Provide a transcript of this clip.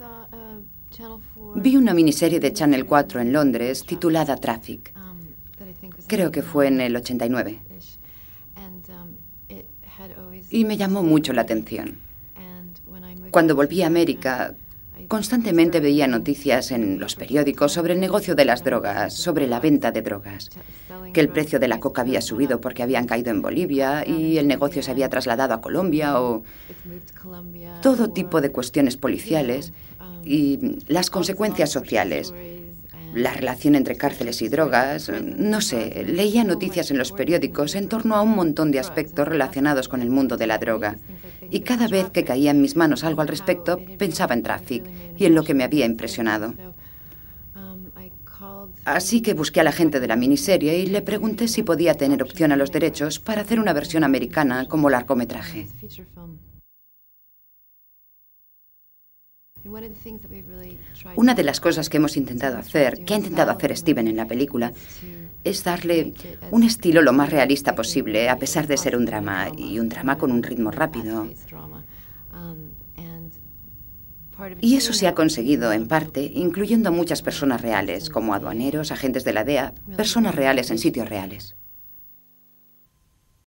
Eh, Vi una miniserie de Channel 4 en Londres titulada Traffic. Um, Creo que fue en el 89. Um, y me llamó mucho la atención. Cuando volví a América, Constantemente veía noticias en los periódicos sobre el negocio de las drogas, sobre la venta de drogas, que el precio de la coca había subido porque habían caído en Bolivia y el negocio se había trasladado a Colombia o todo tipo de cuestiones policiales y las consecuencias sociales la relación entre cárceles y drogas, no sé, leía noticias en los periódicos en torno a un montón de aspectos relacionados con el mundo de la droga y cada vez que caía en mis manos algo al respecto, pensaba en Traffic y en lo que me había impresionado. Así que busqué a la gente de la miniserie y le pregunté si podía tener opción a los derechos para hacer una versión americana como largometraje. Una de las cosas que hemos intentado hacer, que ha intentado hacer Steven en la película, es darle un estilo lo más realista posible, a pesar de ser un drama, y un drama con un ritmo rápido. Y eso se ha conseguido, en parte, incluyendo a muchas personas reales, como aduaneros, agentes de la DEA, personas reales en sitios reales.